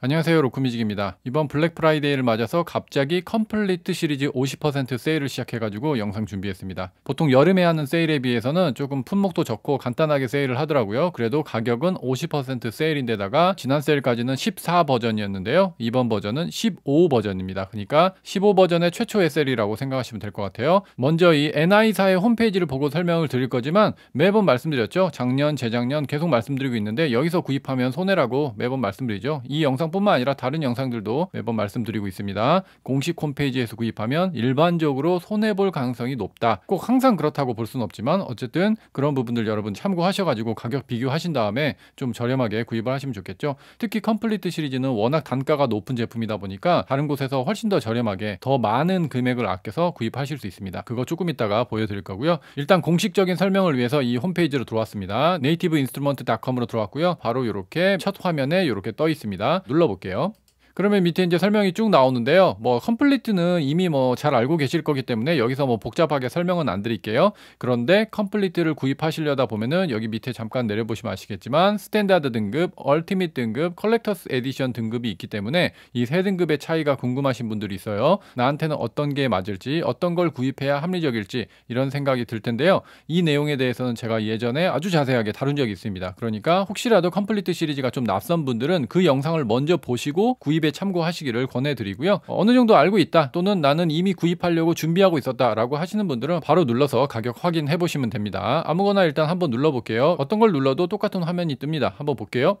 안녕하세요 로크뮤직입니다 이번 블랙 프라이데이를 맞아서 갑자기 컴플리트 시리즈 50% 세일을 시작해가지고 영상 준비했습니다 보통 여름에 하는 세일에 비해서는 조금 품목도 적고 간단하게 세일을 하더라고요 그래도 가격은 50% 세일인데다가 지난 세일까지는 14 버전이었는데요 이번 버전은 15 버전입니다 그러니까 15 버전의 최초의 세일이라고 생각하시면 될 것 같아요 먼저 이 NI사의 홈페이지를 보고 설명을 드릴 거지만 매번 말씀드렸죠 작년 재작년 계속 말씀드리고 있는데 여기서 구입하면 손해라고 매번 말씀드리죠 이 영상 영상뿐만 아니라 다른 영상들도 매번 말씀드리고 있습니다. 공식 홈페이지에서 구입하면 일반적으로 손해볼 가능성이 높다. 꼭 항상 그렇다고 볼 수는 없지만 어쨌든 그런 부분들 여러분 참고하셔가지고 가격 비교하신 다음에 좀 저렴하게 구입을 하시면 좋겠죠. 특히 컴플리트 시리즈는 워낙 단가가 높은 제품이다 보니까 다른 곳에서 훨씬 더 저렴하게 더 많은 금액을 아껴서 구입하실 수 있습니다. 그거 조금 있다가 보여드릴 거고요. 일단 공식적인 설명을 위해서 이 홈페이지로 들어왔습니다. 네이티브인스트루먼트닷컴으로 들어왔고요. 바로 이렇게 첫 화면에 이렇게 떠 있습니다. 불러볼게요 그러면 밑에 이제 설명이 쭉 나오는데요. 뭐 컴플리트는 이미 뭐 잘 알고 계실 거기 때문에 여기서 뭐 복잡하게 설명은 안 드릴게요. 그런데 컴플리트를 구입하시려다 보면은 여기 밑에 잠깐 내려보시면 아시겠지만 스탠다드 등급, 얼티밋 등급, 컬렉터스 에디션 등급이 있기 때문에 이 세 등급의 차이가 궁금하신 분들이 있어요. 나한테는 어떤 게 맞을지, 어떤 걸 구입해야 합리적일지 이런 생각이 들 텐데요. 이 내용에 대해서는 제가 예전에 아주 자세하게 다룬 적이 있습니다. 그러니까 혹시라도 컴플리트 시리즈가 좀 낯선 분들은 그 영상을 먼저 보시고 구입에 구입에 참고하시기를 권해드리고요. 어, 어느 정도 알고 있다 또는 나는 이미 구입하려고 준비하고 있었다라고 하시는 분들은 바로 눌러서 가격 확인해 보시면 됩니다. 아무거나 일단 한번 눌러볼게요. 어떤 걸 눌러도 똑같은 화면이 뜹니다. 한번 볼게요.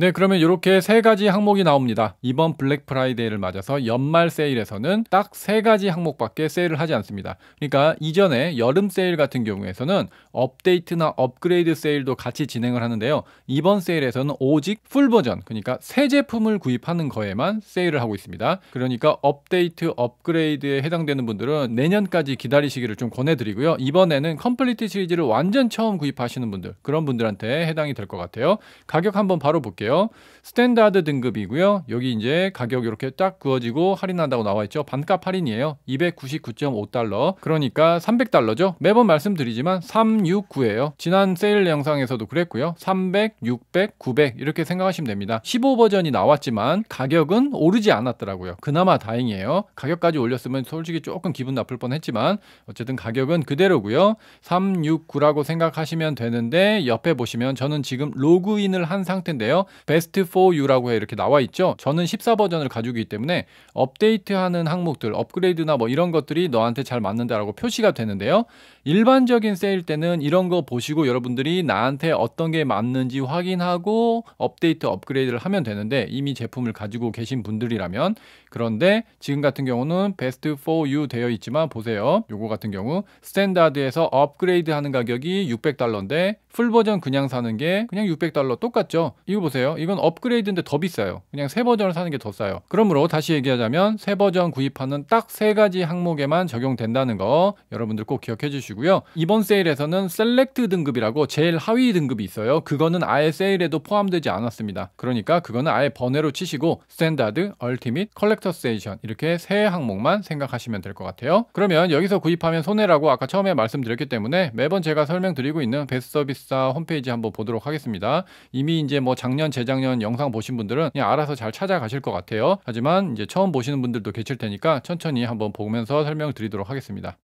네, 그러면 이렇게 세 가지 항목이 나옵니다. 이번 블랙 프라이데이를 맞아서 연말 세일에서는 딱 세 가지 항목밖에 세일을 하지 않습니다. 그러니까 이전에 여름 세일 같은 경우에서는 업데이트나 업그레이드 세일도 같이 진행을 하는데요. 이번 세일에서는 오직 풀 버전, 그러니까 새 제품을 구입하는 거에만 세일을 하고 있습니다. 그러니까 업데이트, 업그레이드에 해당되는 분들은 내년까지 기다리시기를 좀 권해드리고요. 이번에는 컴플리트 시리즈를 완전 처음 구입하시는 분들, 그런 분들한테 해당이 될 것 같아요. 가격 한번 바로 볼게요. 있요 스탠다드 등급이고요. 여기 이제 가격 이렇게 딱 그어지고 할인한다고 나와 있죠. 반값 할인이에요. 299.5달러. 그러니까 300달러죠. 매번 말씀드리지만 3 6 9에요 지난 세일 영상에서도 그랬고요. 300, 600, 900 이렇게 생각하시면 됩니다. 15 버전이 나왔지만 가격은 오르지 않았더라고요. 그나마 다행이에요. 가격까지 올렸으면 솔직히 조금 기분 나쁠 뻔했지만 어쨌든 가격은 그대로고요. 369라고 생각하시면 되는데 옆에 보시면 저는 지금 로그인을 한 상태인데요. 베스트 4U라고 이렇게 나와 있죠. 저는 14버전을 가지고 있기 때문에 업데이트하는 항목들, 업그레이드나 뭐 이런 것들이 너한테 잘 맞는다라고 표시가 되는데요. 일반적인 세일 때는 이런 거 보시고 여러분들이 나한테 어떤 게 맞는지 확인하고 업데이트 업그레이드를 하면 되는데 이미 제품을 가지고 계신 분들이라면 그런데 지금 같은 경우는 베스트 f o u 되어 있지만 보세요. 요거 같은 경우 스탠다드에서 업그레이드 하는 가격이 600달러인데 풀 버전 그냥 사는 게 그냥 600달러 똑같죠. 이거 보세요. 이건 업그레이드인데 더 비싸요. 그냥 새 버전을 사는 게 더 싸요. 그러므로 다시 얘기하자면 새 버전 구입하는 딱 세 가지 항목에만 적용된다는 거 여러분들 꼭 기억해 주시고 주시고요. 이번 세일에서는 셀렉트 등급이라고 제일 하위 등급이 있어요. 그거는 아예 세일에도 포함되지 않았습니다. 그러니까 그거는 아예 번외로 치시고 스탠다드, 얼티밋, 컬렉터 스테이션 이렇게 세 항목만 생각하시면 될 것 같아요. 그러면 여기서 구입하면 손해라고 아까 처음에 말씀드렸기 때문에 매번 제가 설명드리고 있는 베스트 서비스사 홈페이지 한번 보도록 하겠습니다. 이미 이제 뭐 작년, 재작년 영상 보신 분들은 그냥 알아서 잘 찾아가실 것 같아요. 하지만 이제 처음 보시는 분들도 계실 테니까 천천히 한번 보면서 설명을 드리도록 하겠습니다.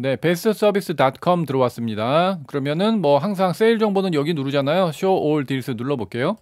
네, 베스트서비스닷컴 들어왔습니다. 그러면은 뭐 항상 세일 정보는 여기 누르잖아요. 쇼 올 딜스 눌러볼게요.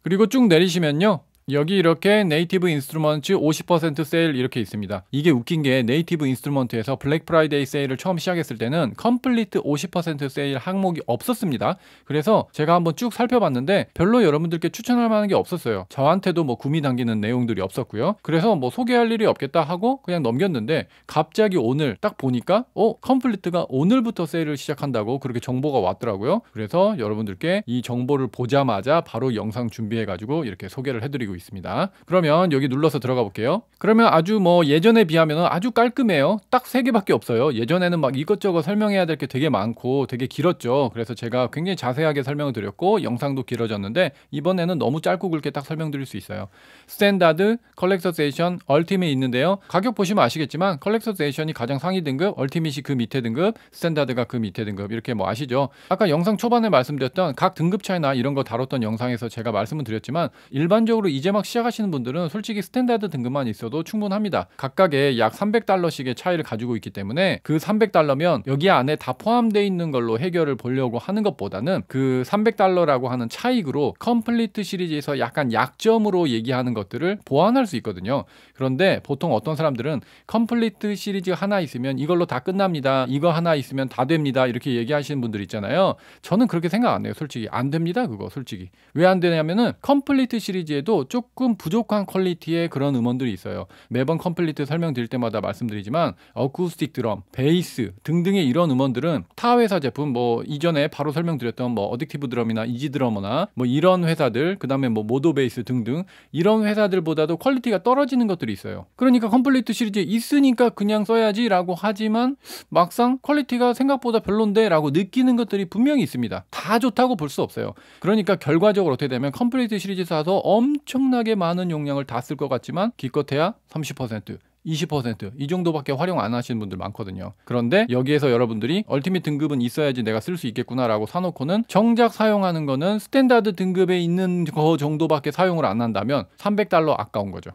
그리고 쭉 내리시면요. 여기 이렇게 네이티브 인스트루먼츠 50% 세일 이렇게 있습니다. 이게 웃긴 게 네이티브 인스트루먼트에서 블랙 프라이데이 세일을 처음 시작했을 때는 컴플리트 50% 세일 항목이 없었습니다. 그래서 제가 한번 쭉 살펴봤는데 별로 여러분들께 추천할 만한 게 없었어요. 저한테도 뭐 구미 당기는 내용들이 없었고요. 그래서 뭐 소개할 일이 없겠다 하고 그냥 넘겼는데 갑자기 오늘 딱 보니까 어 컴플리트가 오늘부터 세일을 시작한다고 그렇게 정보가 왔더라고요. 그래서 여러분들께 이 정보를 보자마자 바로 영상 준비해가지고 이렇게 소개를 해드리고 보여지고 있습니다. 그러면 여기 눌러서 들어가 볼게요. 그러면 아주 뭐 예전에 비하면 아주 깔끔해요. 딱 3개밖에 없어요. 예전에는 막 이것저것 설명해야 될 게 되게 많고 되게 길었죠. 그래서 제가 굉장히 자세하게 설명을 드렸고 영상도 길어졌는데 이번에는 너무 짧고 굵게 딱 설명드릴 수 있어요. 스탠다드, 컬렉터 세이션, 얼티밋 있는데요. 가격 보시면 아시겠지만 컬렉터 세이션이 가장 상위 등급, 얼티밋이 그 밑에 등급, 스탠다드가 그 밑에 등급 이렇게 뭐 아시죠? 아까 영상 초반에 말씀드렸던 각 등급 차이나 이런 거 다뤘던 영상에서 제가 말씀을 드렸지만 일반적으로 이 이제 막 시작하시는 분들은 솔직히 스탠다드 등급만 있어도 충분합니다. 각각의 약 300달러씩의 차이를 가지고 있기 때문에 그 300달러면 여기 안에 다 포함되어 있는 걸로 해결을 보려고 하는 것보다는 그 300달러라고 하는 차익으로 컴플리트 시리즈에서 약간 약점으로 얘기하는 것들을 보완할 수 있거든요. 그런데 보통 어떤 사람들은 컴플리트 시리즈 하나 있으면 이걸로 다 끝납니다. 이거 하나 있으면 다 됩니다. 이렇게 얘기하시는 분들 있잖아요. 저는 그렇게 생각 안 해요. 솔직히 안 됩니다. 그거 솔직히. 왜 안 되냐면은 컴플리트 시리즈에도 조금 부족한 퀄리티의 그런 음원들이 있어요. 매번 컴플리트 설명드릴 때마다 말씀드리지만 어쿠스틱 드럼, 베이스 등등의 이런 음원들은 타 회사 제품 뭐 이전에 바로 설명드렸던 뭐 어딕티브 드럼이나 이지 드러머나 뭐 이런 회사들 그다음에 뭐 모도 베이스 등등 이런 회사들보다도 퀄리티가 떨어지는 것들이 있어요. 그러니까 컴플리트 시리즈 있으니까 그냥 써야지라고 하지만 막상 퀄리티가 생각보다 별론데라고 느끼는 것들이 분명히 있습니다. 다 좋다고 볼 수 없어요. 그러니까 결과적으로 어떻게 되면 컴플리트 시리즈 사서 엄청 엄청나게 많은 용량을 다 쓸 것 같지만 기껏해야 30%, 20%이 정도밖에 활용 안 하시는 분들 많거든요. 그런데 여기에서 여러분들이 얼티밋 등급은 있어야지 내가 쓸 수 있겠구나라고 사놓고는 정작 사용하는 거는 스탠다드 등급에 있는 거 정도밖에 사용을 안 한다면 300달러 아까운 거죠.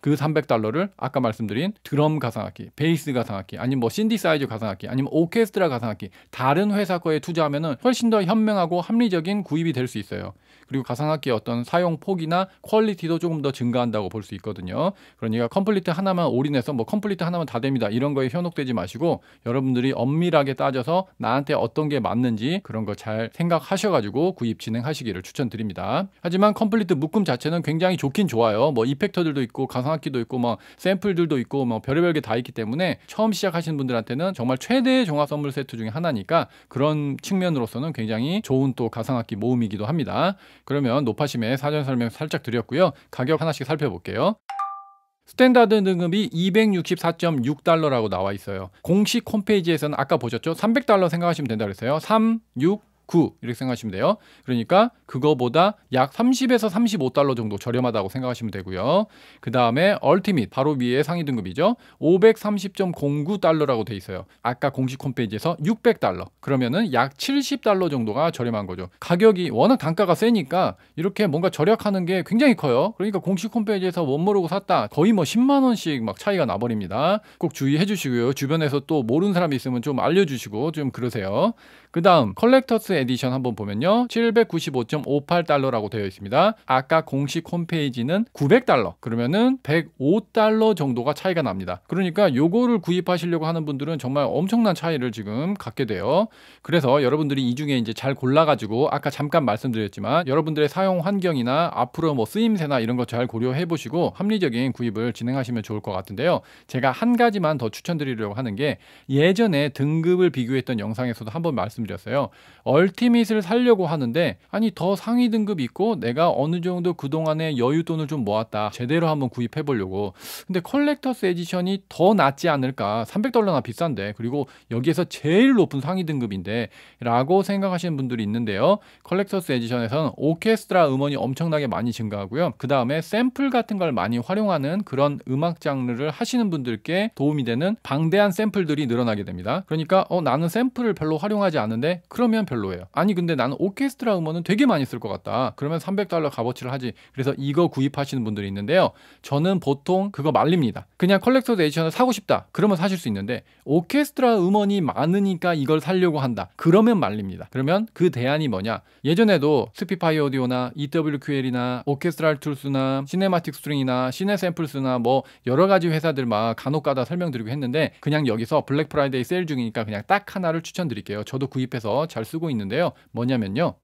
그 300달러를 아까 말씀드린 드럼 가상악기, 베이스 가상악기, 아니면 뭐 신디사이저 가상악기, 아니면 오케스트라 가상악기 다른 회사 거에 투자하면 훨씬 더 현명하고 합리적인 구입이 될 수 있어요. 그리고 가상악기의 어떤 사용 폭이나 퀄리티도 조금 더 증가한다고 볼 수 있거든요. 그러니까 컴플리트 하나만 올인해서 뭐 컴플리트 하나만 다 됩니다. 이런 거에 현혹되지 마시고 여러분들이 엄밀하게 따져서 나한테 어떤 게 맞는지 그런 거 잘 생각하셔가지고 구입 진행하시기를 추천드립니다. 하지만 컴플리트 묶음 자체는 굉장히 좋긴 좋아요. 뭐 이펙터들도 있고 가상 방학기도 있고 뭐 샘플들도 있고 뭐 별의별 게 다 있기 때문에 처음 시작하시는 분들한테는 정말 최대의 종합 선물 세트 중에 하나니까 그런 측면으로서는 굉장히 좋은 또 가상학기 모음이기도 합니다. 그러면 노파심의 사전 설명 살짝 드렸고요. 가격 하나씩 살펴볼게요. 스탠다드 등급이 264.6달러라고 나와 있어요. 공식 홈페이지에서는 아까 보셨죠? 300달러 생각하시면 된다 그랬어요. 3, 6, 9 이렇게 생각하시면 돼요. 그러니까 그거보다 약 30에서 35달러 정도 저렴하다고 생각하시면 되고요. 그 다음에 얼티밋 바로 위에 상위 등급이죠. 530.09달러라고 돼 있어요. 아까 공식 홈페이지에서 600달러 그러면은 약 70달러 정도가 저렴한 거죠. 가격이 워낙 단가가 세니까 이렇게 뭔가 절약하는 게 굉장히 커요. 그러니까 공식 홈페이지에서 못 모르고 샀다 거의 뭐 10만 원씩 막 차이가 나버립니다. 꼭 주의해 주시고요. 주변에서 또 모르는 사람이 있으면 좀 알려주시고 좀 그러세요. 그 다음 컬렉터스 에디션 한번 보면요. 795.58달러라고 되어 있습니다. 아까 공식 홈페이지는 900달러. 그러면은 105달러 정도가 차이가 납니다. 그러니까 요거를 구입하시려고 하는 분들은 정말 엄청난 차이를 지금 갖게 돼요. 그래서 여러분들이 이 중에 이제 잘 골라가지고 아까 잠깐 말씀드렸지만 여러분들의 사용 환경이나 앞으로 뭐 쓰임새나 이런 것 잘 고려해 보시고 합리적인 구입을 진행하시면 좋을 것 같은데요. 제가 한 가지만 더 추천드리려고 하는 게 예전에 등급을 비교했던 영상에서도 한번 말씀드렸어요. 얼 얼티밋을 살려고 하는데 아니 더 상위 등급 있고 내가 어느 정도 그동안에 여유 돈을 좀 모았다 제대로 한번 구입해 보려고 근데 컬렉터스 에디션이 더 낫지 않을까 300달러나 비싼데 그리고 여기에서 제일 높은 상위 등급인데 라고 생각하시는 분들이 있는데요 컬렉터스 에디션에서는 오케스트라 음원이 엄청나게 많이 증가하고요 그 다음에 샘플 같은 걸 많이 활용하는 그런 음악 장르를 하시는 분들께 도움이 되는 방대한 샘플들이 늘어나게 됩니다 그러니까 어 나는 샘플을 별로 활용하지 않는데 그러면 별로예요 거예요. 아니 근데 나는 오케스트라 음원은 되게 많이 쓸 것 같다. 그러면 300달러 값어치를 하지. 그래서 이거 구입하시는 분들이 있는데요. 저는 보통 그거 말립니다. 그냥 컬렉터드 에디션을 사고 싶다. 그러면 사실 수 있는데 오케스트라 음원이 많으니까 이걸 살려고 한다. 그러면 말립니다. 그러면 그 대안이 뭐냐? 예전에도 스피파이 오디오나 EWQL이나 오케스트랄 툴스나 시네마틱 스트링이나 시네 샘플스나 뭐 여러 가지 회사들 막 간혹가다 설명드리고 했는데 그냥 여기서 블랙 프라이데이 세일 중이니까 그냥 딱 하나를 추천드릴게요. 저도 구입해서 잘 쓰고 있는데 있는데요. 뭐냐면요.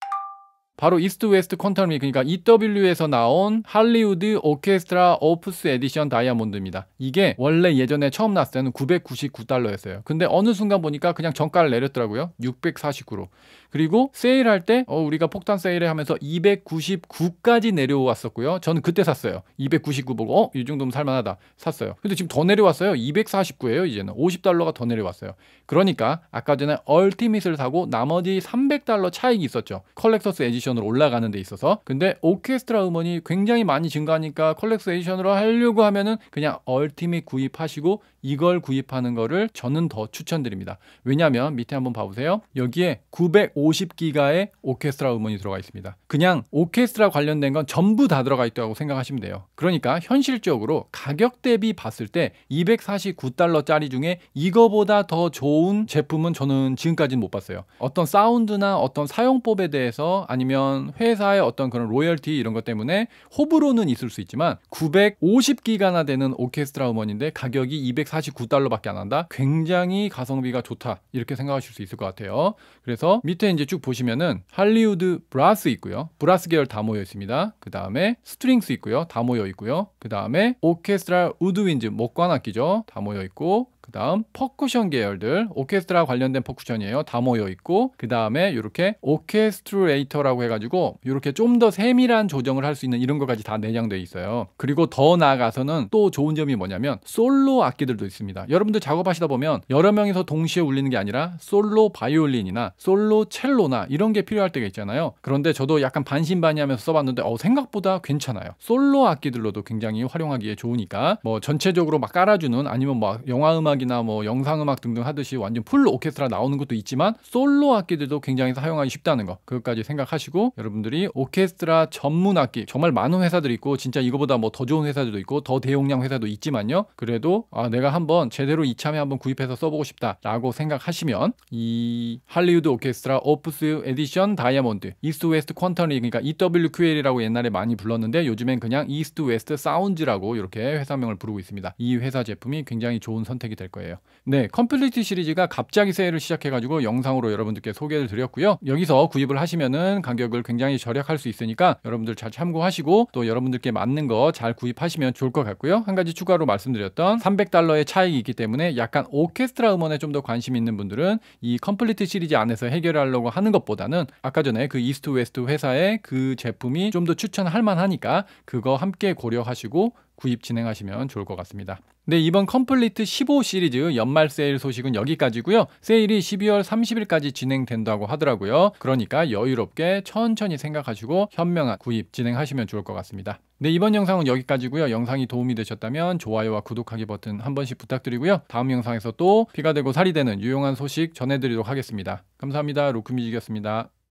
바로 이스트 웨스트 컨텀이 그러니까 EW에서 나온 할리우드 오케스트라 오프스 에디션 다이아몬드입니다. 이게 원래 예전에 처음 나왔을 때는 999달러였어요. 근데 어느 순간 보니까 그냥 정가를 내렸더라고요. 649로. 그리고 세일할 때 어, 우리가 폭탄 세일을 하면서 299까지 내려왔었고요. 저는 그때 샀어요. 299 보고 어? 이 정도면 살만하다. 샀어요. 근데 지금 더 내려왔어요. 249예요. 이제는 50달러가 더 내려왔어요. 그러니까 아까 전에 얼티밋을 사고 나머지 300달러 차익이 있었죠. 컬렉터스 에디션 에디션으로 올라가는 데 있어서 근데 오케스트라 음원이 굉장히 많이 증가하니까 컬렉스 에디션으로 하려고 하면은 그냥 얼티밋 구입하시고 이걸 구입하는 거를 저는 더 추천드립니다. 왜냐하면 밑에 한번 봐보세요. 여기에 950기가의 오케스트라 음원이 들어가 있습니다. 그냥 오케스트라 관련된 건 전부 다 들어가 있다고 생각하시면 돼요. 그러니까 현실적으로 가격 대비 봤을 때 249달러짜리 중에 이거보다 더 좋은 제품은 저는 지금까지는 못 봤어요. 어떤 사운드나 어떤 사용법에 대해서 아니면 보면 회사의 어떤 그런 로열티 이런 것 때문에 호불호는 있을 수 있지만 950기가나 되는 오케스트라 음원인데 가격이 249달러밖에 안 한다. 굉장히 가성비가 좋다. 이렇게 생각하실 수 있을 것 같아요. 그래서 밑에 이제 쭉 보시면은 할리우드 브라스 있고요. 브라스 계열 다 모여 있습니다. 그 다음에 스트링스 있고요. 다 모여 있고요. 그 다음에 오케스트라 우드윈즈 목관악기죠. 뭐 다 모여 있고 그 다음 퍼쿠션 계열들 오케스트라 관련된 퍼쿠션이에요 다 모여 있고 그 다음에 이렇게 오케스트레이터라고 해가지고 이렇게 좀 더 세밀한 조정을 할 수 있는 이런 것까지 다 내장되어 있어요 그리고 더 나아가서는 또 좋은 점이 뭐냐면 솔로 악기들도 있습니다 여러분들 작업하시다 보면 여러 명이서 동시에 울리는 게 아니라 솔로 바이올린이나 솔로 첼로나 이런 게 필요할 때가 있잖아요 그런데 저도 약간 반신반의하면서 써봤는데 어, 생각보다 괜찮아요 솔로 악기들로도 굉장히 활용하기에 좋으니까 뭐 전체적으로 막 깔아주는 아니면 뭐 영화음악 음악이나 뭐 영상 음악 등등 하듯이 완전 풀 오케스트라 나오는 것도 있지만 솔로 악기들도 굉장히 사용하기 쉽다는 거 그것까지 생각하시고 여러분들이 오케스트라 전문 악기 정말 많은 회사들이 있고 진짜 이거보다 뭐 더 좋은 회사들도 있고 더 대용량 회사도 있지만요 그래도 아 내가 한번 제대로 이참에 한번 구입해서 써보고 싶다라고 생각하시면 이 할리우드 오케스트라 오프스 에디션 다이아몬드 이스트 웨스트 퀀텀 리 그러니까 EWQL이라고 옛날에 많이 불렀는데 요즘엔 그냥 이스트 웨스트 사운즈라고 이렇게 회사명을 부르고 있습니다 이 회사 제품이 굉장히 좋은 선택이 됩니다 될 거예요. 네, 컴플리트 시리즈가 갑자기 세일을 시작해가지고 영상으로 여러분들께 소개를 드렸고요. 여기서 구입을 하시면은 가격을 굉장히 절약할 수 있으니까 여러분들 잘 참고하시고 또 여러분들께 맞는 거 잘 구입하시면 좋을 것 같고요. 한 가지 추가로 말씀드렸던 300달러의 차익이 있기 때문에 약간 오케스트라 음원에 좀 더 관심 있는 분들은 이 컴플리트 시리즈 안에서 해결하려고 하는 것보다는 아까 전에 그 이스트 웨스트 회사의 그 제품이 좀 더 추천할 만하니까 그거 함께 고려하시고 구입 진행하시면 좋을 것 같습니다. 네, 이번 컴플리트 15 시리즈 연말 세일 소식은 여기까지고요. 세일이 12월 30일까지 진행된다고 하더라고요. 그러니까 여유롭게 천천히 생각하시고 현명한 구입 진행하시면 좋을 것 같습니다. 네, 이번 영상은 여기까지고요. 영상이 도움이 되셨다면 좋아요와 구독하기 버튼 한 번씩 부탁드리고요. 다음 영상에서 또 피가 되고 살이 되는 유용한 소식 전해드리도록 하겠습니다. 감사합니다. 로크뮤직이었습니다.